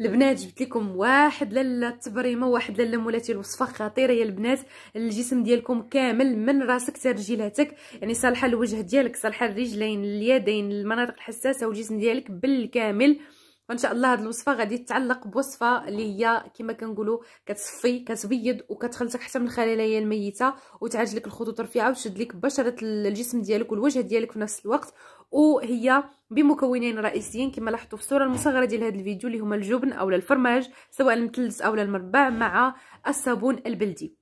البنات جبت لكم واحد لالا تبريمه واحد لالا مولاتي الوصفه خطيره يا البنات الجسم ديالكم كامل من راسك حتى رجلاتك يعني صالحه الوجه ديالك صالحه الرجلين اليدين المناطق الحساسه والجسم ديالك بالكامل وان شاء الله هاد الوصفه غادي تتعلق بوصفه اللي هي كما كنقولوا كتصفي كتبيض وكتخلصك حتى من الخلايا الميته وتعالج لك الخطوط الرفيعه وتشد لك بشره الجسم ديالك والوجه ديالك في نفس الوقت وهي بمكونين رئيسيين كما لاحظتوا في الصوره المصغره ديال هذا الفيديو اللي هما الجبن او الفرماج سواء المثلث او المربع مع الصابون البلدي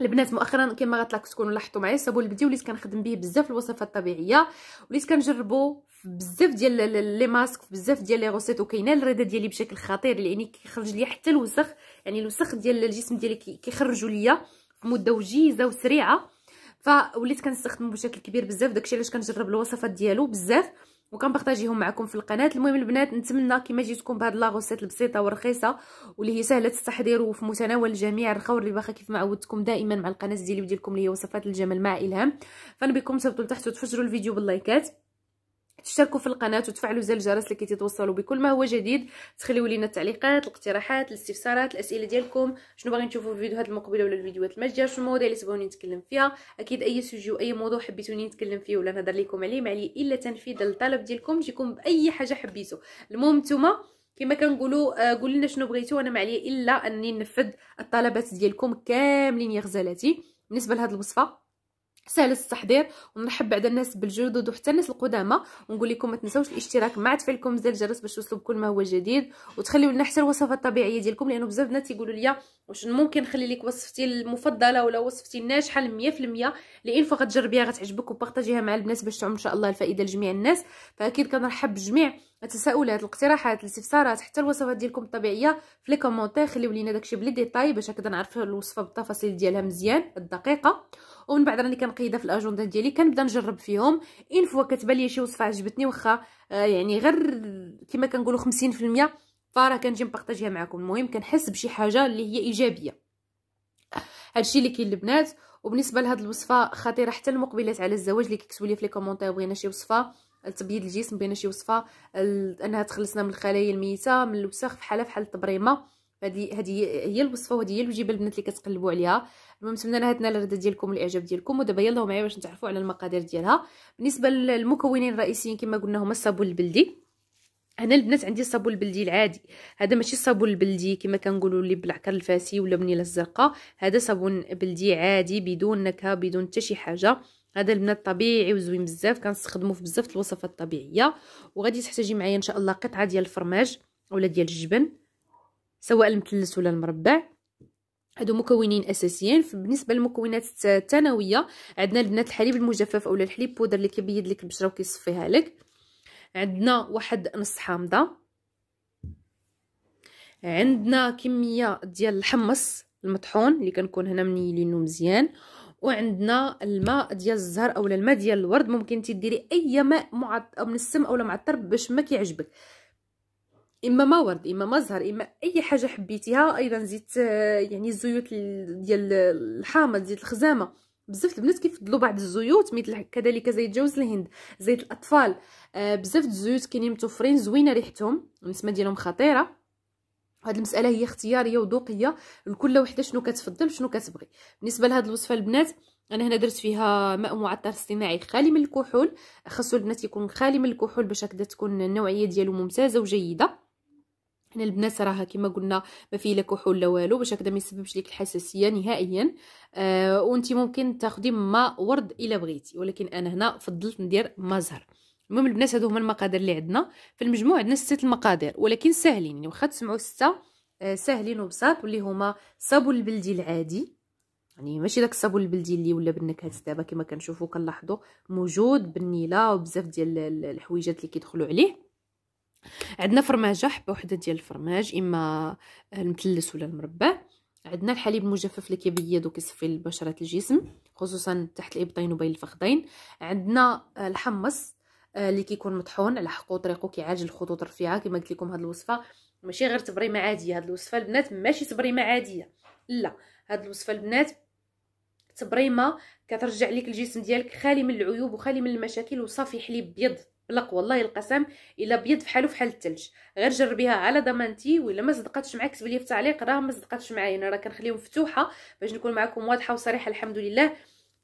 البنات مؤخرا كما غتلاك تكونوا لاحظتوا معايا الصابون البلدي وليت كنخدم به بزاف الوصفات الطبيعيه وليت كنجربو بزاف ديال لي ماسك بزاف ديال لي غوسيت وكاينه الرده ديالي بشكل خطير لاني يعني كيخرج لي حتى الوسخ يعني الوسخ ديال الجسم ديالي كيخرجوا ليا في مده وجيزه وسريعه فوليت كنستخدمه بشكل كبير بزاف داكشي علاش كنجرب الوصفات ديالو بزاف وكنبارطاجيهم معكم في القناه المهم البنات نتمنى كيما جيتكم بهاد لاغوسيت البسيطه والرخيصه واللي هي سهله التحضير وفي متناول الجميع الرخا والرباخه كيف ما عودتكم دائما مع القناه ديالي وديالكم اللي هي وصفات الجمال مع الهام فنبيكم تهبطوا لتحت وتفجروا الفيديو باللايكات تشتركوا في القناه وتفعلوا زر الجرس لكي تتوصلوا بكل ما هو جديد تخليوا لنا التعليقات الاقتراحات الاستفسارات الاسئله ديالكم شنو باغي نشوفوا في الفيديوهات المقبله ولا الفيديوهات المجيه شنو المواضيع اللي تبغوني نتكلم فيها اكيد اي سوجي أي موضوع حبيتوني نتكلم فيه ولا نهضر لكم عليه معلي الا تنفيذ الطلب ديالكم نجيكم باي حاجه حبيتو المهم نتوما كما كنقولوا آه، قول لنا شنو بغيتو انا معلي الا اني ننفذ الطلبات ديالكم كاملين يا غزالاتي بالنسبه لهاد الوصفه سهل التحضير ونرحب بعد الناس بالجدد وحتى الناس القدامى ونقول لكم ما تنسوش الاشتراك مع تفعيلكم زر الجرس باش توصلوا بكل ما هو جديد وتخليو لنا حتى الوصفه الطبيعيه ديالكم لانه بزاف الناس يقولوا لي واش ممكن نخلي لك وصفتي المفضله ولا وصفتي الناجحه 100% لان فقط غتعجبك وبارطاجيها مع البنات باش تعم ان شاء الله الفائده لجميع الناس فاكيد كنرحب بجميع التساؤلات الاقتراحات الاستفسارات حتى الوصفات ديالكم الطبيعيه في لي كومونتير خليو لينا داكشي بلي ديتاي باش هكذا نعرف الوصفه بالتفاصيل ديالها مزيان الدقيقه ومن بعد راني كنقيدها في الاجنده ديالي كنبدا نجرب فيهم ان فوا كتبان لي شي وصفه عجبتني واخا آه يعني غير كما كنقولوا 50% فراه كنجي نبارطاجيها معكم المهم كنحس بشي حاجه اللي هي ايجابيه هادشي اللي كاين البنات وبالنسبه لهاد الوصفه خطيره حتى المقبلات على الزواج اللي كيكتبوا لي في لي كومونتير بغينا شي وصفه تبيض الجسم بين شي وصفه انها تخلصنا من الخلايا الميته من الوسخ حاله بحال التبريمه هذه هذه هي الوصفه وهذه هي الوجبه البنات اللي كتقلبوا عليها المهم نتمنى انها تنال الرضا ديالكم والاعجاب ديالكم ودابا يلاه معايا باش نتعرفوا على المقادير ديالها بالنسبه للمكونين الرئيسيين كما قلنا هما الصابون البلدي هنا البنات عندي الصابون البلدي العادي هذا ماشي الصابون البلدي كما كنقولوا اللي بالعكر الفاسي ولا بنيله الزرقاء هذا صابون بلدي عادي بدون نكهه بدون حتى شي حاجه هذا البنات طبيعي وزوين بزاف كنستخدموه في بزاف الوصفات الطبيعيه وغادي تحتاجي معايا ان شاء الله قطعه ديال الفرماج ولا ديال الجبن سواء المثلث ولا المربع هادو مكونين اساسيين بالنسبه للمكونات الثانويه عندنا البنات الحليب المجفف اولا الحليب بودر اللي كيبيض لك البشره وكيصفيها لك عندنا واحد نص حامضه عندنا كميه ديال الحمص المطحون اللي كنكون هنا منيلينو مزيان وعندنا الماء ديال الزهر اولا الماء ديال الورد ممكن تديري اي ماء معط من السم اولا معطر باش ما كيعجبك اما ما ورد اما ما زهر اما اي حاجه حبيتيها ايضا زيت آه، يعني الزيوت ديال الحامض زيت الخزامه بزاف البنات كيفضلوا بعض الزيوت مثل كذلك زيت جوز الهند زيت الاطفال آه، بزاف الزيوت كاينين متوفرين زوينه ريحتهم النسمه ديالهم خطيره هاد المساله هي اختياريه وذوقيه لكل وحده شنو كتفضل شنو كتبغي بالنسبه لهاد الوصفه البنات انا هنا درت فيها ماء معطر اصطناعي خالي من الكحول خاصو البنات يكون خالي من الكحول باش هكذا تكون النوعيه ديالو ممتازه وجيده هنا البنات راها كما قلنا ما فيه لا كحول لا والو باش هكذا ما يسببش ليك الحساسيه نهائيا آه وانت ممكن تاخدي ماء ورد الا بغيتي ولكن انا هنا فضلت ندير ماء زهر المهم البنات هادو هما المقادير اللي عندنا في المجموع عندنا ستة المقادير ولكن ساهلين يعني واخا تسمعوا ستة آه، ساهلين وبساط واللي هما صابون البلدي العادي يعني ماشي داك الصابون البلدي اللي ولا بالنكهات دابا كما كنشوفوا كنلاحظوا موجود بالنيله وبزاف ديال الحويجات اللي كيدخلوا عليه عندنا فرماجه حبه وحده ديال الفرماج اما المثلث ولا المربع عندنا الحليب المجفف اللي كيبيض وكيصفي البشرة الجسم خصوصا تحت الابطين وبين الفخذين عندنا الحمص آه، اللي كيكون مطحون على حقو طريقو كيعالج الخطوط الرفيعه كما قلت لكم هذه الوصفه ماشي غير تبريمه عاديه هذه الوصفه البنات ماشي تبريمه عاديه لا هذه الوصفه البنات تبريمه كترجع لك الجسم ديالك خالي من العيوب وخالي من المشاكل وصافي حليب بيض بلق والله القسم الا بيض فحالو فحال الثلج غير جربيها على ضمانتي ولا ما صدقاتش معاك كتب لي في التعليق راه ما صدقاتش معايا انا راه كنخليهم مفتوحه باش نكون معكم واضحه وصريحه الحمد لله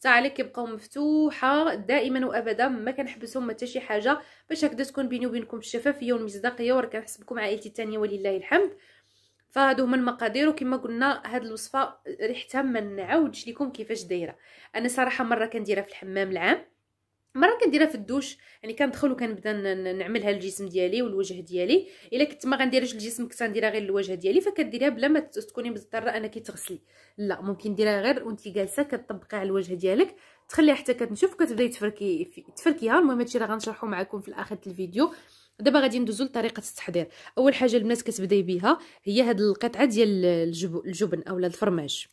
حتى كيبقاو مفتوحه دائما وابدا ما كنحبسهم حتى شي حاجه باش هكذا تكون بيني وبينكم الشفافيه والمصداقيه وراه كنحسبكم عائلتي الثانيه ولله الحمد فهادو هما المقادير وكما قلنا هاد الوصفه ريحتها ما نعاودش لكم كيفاش دايره انا صراحه مره كنديرها في الحمام العام مره كنديرها في الدوش يعني كندخل وكنبدا نعملها للجسم ديالي والوجه ديالي الا كنت ما غنديرش الجسم كنت غنديرها غير للوجه ديالي فكديريها بلا ما تكوني مضطره انك تغسلي لا ممكن ديرها غير وانت جالسه كطبقيها على الوجه ديالك تخليها حتى كتنشف كتبداي تفركي تفركيها المهم هادشي راه غنشرحو معكم في الاخر الفيديو دابا غادي ندوزو لطريقه التحضير اول حاجه البنات كتبداي بها هي هاد القطعه ديال الجبن اولا الفرماج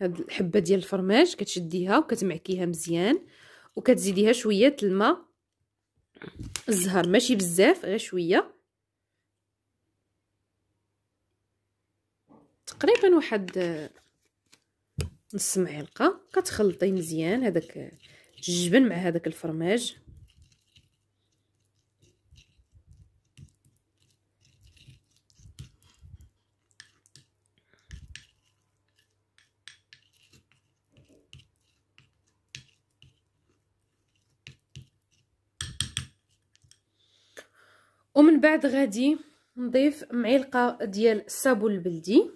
هاد الحبه ديال الفرماج كتشديها وكتمعكيها مزيان وكتزيديها شويه الماء الزهر ماشي بزاف غير شويه تقريبا واحد نص معلقه كتخلطي مزيان هذاك الجبن مع هذاك الفرماج ومن بعد غادي نضيف معلقه ديال الصابون البلدي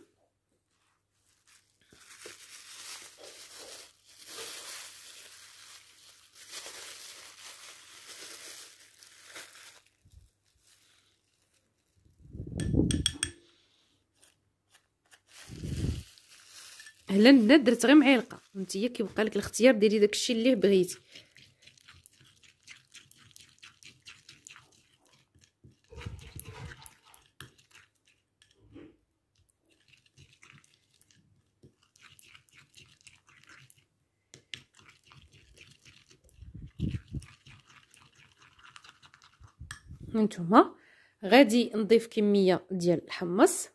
هلا درت غير معلقه انت كيبقى لك الاختيار ديري داكشي اللي بغيتي نتوما غادي نضيف كميه ديال الحمص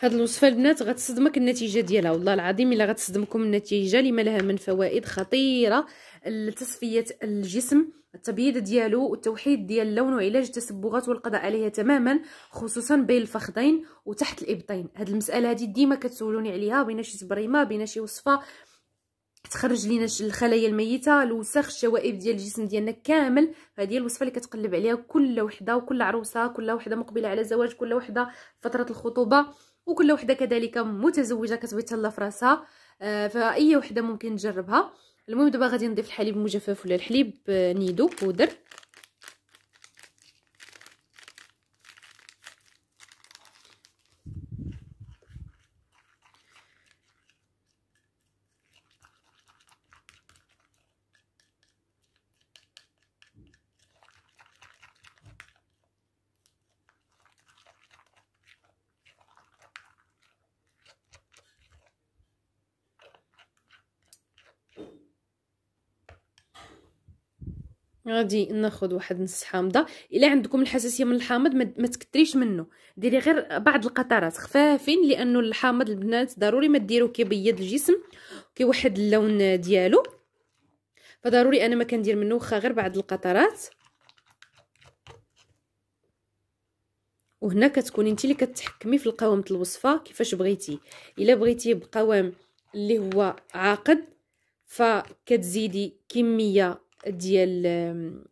هاد الوصفه البنات غتصدمك النتيجه ديالها والله العظيم الا غتصدمكم النتيجه لما لها من فوائد خطيره لتصفيه الجسم التبييض ديالو والتوحيد ديال اللون وعلاج التسبغات والقضاء عليها تماما خصوصا بين الفخذين وتحت الابطين هاد المساله هادي ديما كتسولوني عليها بين شي تبريمه بين شي وصفه تخرج لينا الخلايا الميته الوساخ الشوائب ديال الجسم ديالنا كامل هذه الوصفه اللي كتقلب عليها كل وحده وكل عروسه كل وحده مقبله على زواج كل وحده فتره الخطوبه وكل وحده كذلك متزوجه كتبغي تهلا في راسها آه، فاي وحده ممكن تجربها المهم دابا غادي نضيف الحليب المجفف ولا الحليب آه، نيدو بودر غادي ناخذ واحد نص حامضه الا عندكم الحساسيه من الحامض ما تكتريش منه ديري غير بعض القطرات خفافين لانه الحامض البنات ضروري ما ديرو كيبيض الجسم كيوحد اللون ديالو فضروري انا ما كندير منه واخا غير بعض القطرات وهنا كتكوني انت اللي كتحكمي في القوام الوصفه كيفاش بغيتي الا بغيتي بقوام اللي هو عاقد فكتزيدي كميه ديال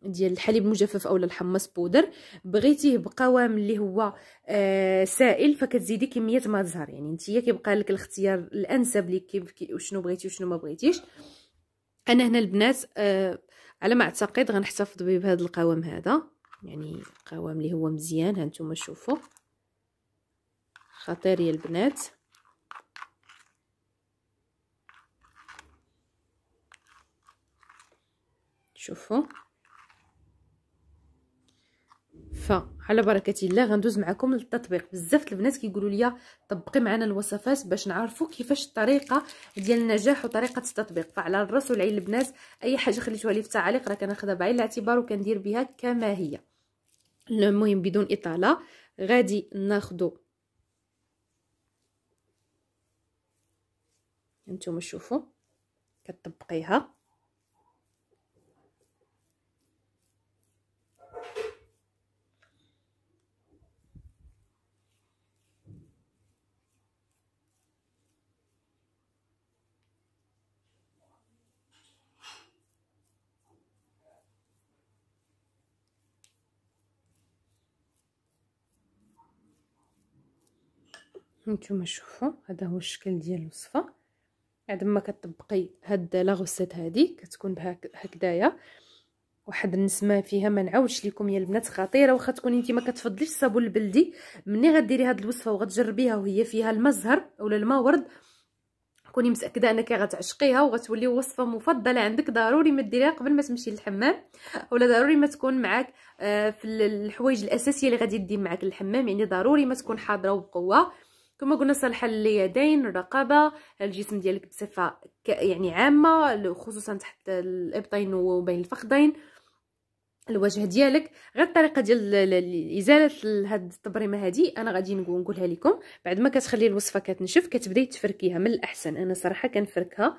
ديال الحليب مجفف اولا الحمص بودر بغيتيه بقوام اللي هو آه سائل فكتزيدي كميه ما الزهر يعني نتيا كيبقى لك الاختيار الانسب ليك شنو بغيتي وشنو ما بغيتيش انا هنا البنات آه على ما اعتقد غنحتفظ به بهذا القوام هذا يعني قوام اللي هو مزيان هانتوما شوفوا خطير يا البنات شوفوا فعلى بركه الله غندوز معكم للتطبيق بزاف البنات كيقولوا لي طبقي معنا الوصفات باش نعرفوا كيفاش الطريقه ديال النجاح وطريقه التطبيق فعلى الراس والعين البنات اي حاجه خليتوها لي في التعاليق راه كناخذها بعين الاعتبار وكندير بها كما هي المهم بدون اطاله غادي ناخذ انتم شوفوا كتطبقيها نتوما شوفوا هذا هو الشكل ديال الوصفه عاد ما كتطبقي هاد لا غوسيت هادي كتكون هكدايا واحد النسمه فيها ما نعاودش لكم يا البنات خطيره واخا تكوني انت ما كتفضليش الصابون البلدي ملي غديري هاد الوصفه وغتجربيها وهي فيها الماء الزهر اولا الماء ورد كوني متاكده انك غتعشقيها وغتولي وصفه مفضله عندك ضروري ما ديريها قبل ما تمشي للحمام ولا ضروري ما تكون معاك آه، في الحوايج الاساسيه اللي غادي دير معاك للحمام يعني ضروري ما تكون حاضره وبقوه كما قلنا صالحه لليدين الرقبه الجسم ديالك بصفه يعني عامه خصوصا تحت الابطين وبين الفخذين الوجه ديالك غير الطريقه ديال ازاله هاد التبريمه هادي انا غادي نقولها لكم بعد ما كتخلي الوصفه كتنشف كتبداي تفركيها من الاحسن انا صراحه كنفركها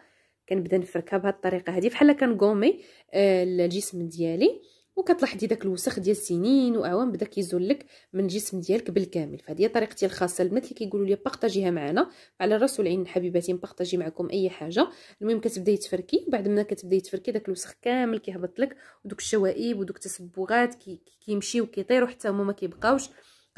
كنبدا نفركها بهاد الطريقه هادي بحال كنقومي آه، الجسم ديالي وكتلاحظي داك الوسخ ديال سنين واعوام بدا كيزول لك من الجسم ديالك بالكامل فهذه هي طريقتي الخاصه البنات اللي كيقولوا لي بارطاجيها معنا على الراس والعين حبيباتي نبارطاجي معكم اي حاجه المهم كتبداي تفركي بعد ما كتبداي تفركي داك الوسخ كامل كيهبط لك ودوك الشوائب ودوك التصبغات كيمشيو كي كيطيروا حتى هما ما كيبقاوش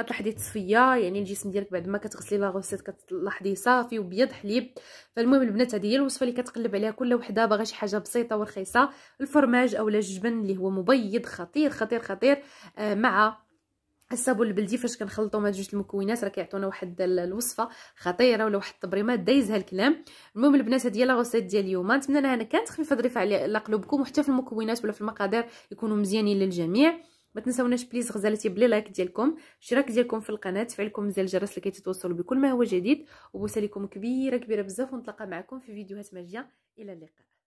كتلاحظي تصفيه يعني الجسم ديالك بعد ما كتغسلي لا غوسيت كتلاحظي صافي وبيض حليب فالمهم البنات هذه هي الوصفه اللي كتقلب عليها كل وحده باغا شي حاجه بسيطه ورخيصه الفرماج اولا الجبن اللي هو مبيض خطير خطير خطير آه مع الصابون البلدي فاش كنخلطو مع جوج المكونات راه كيعطونا واحد الوصفه خطيره ولا واحد التبريمات دايزها الكلام المهم البنات هذه هي لا غوسيت ديال اليوم نتمنى انها كانت خفيفه ظريفه على قلوبكم وحتى في المكونات ولا في المقادير يكونوا مزيانين للجميع ما تنساوناش بليز غزالتي بلي لايك ديالكم الاشتراك ديالكم في القناه تفعيلكم زر الجرس لكي تتوصلوا بكل ما هو جديد وبوسه لكم كبيره كبيره بزاف ونتلاقى معكم في فيديوهات ماجيه الى اللقاء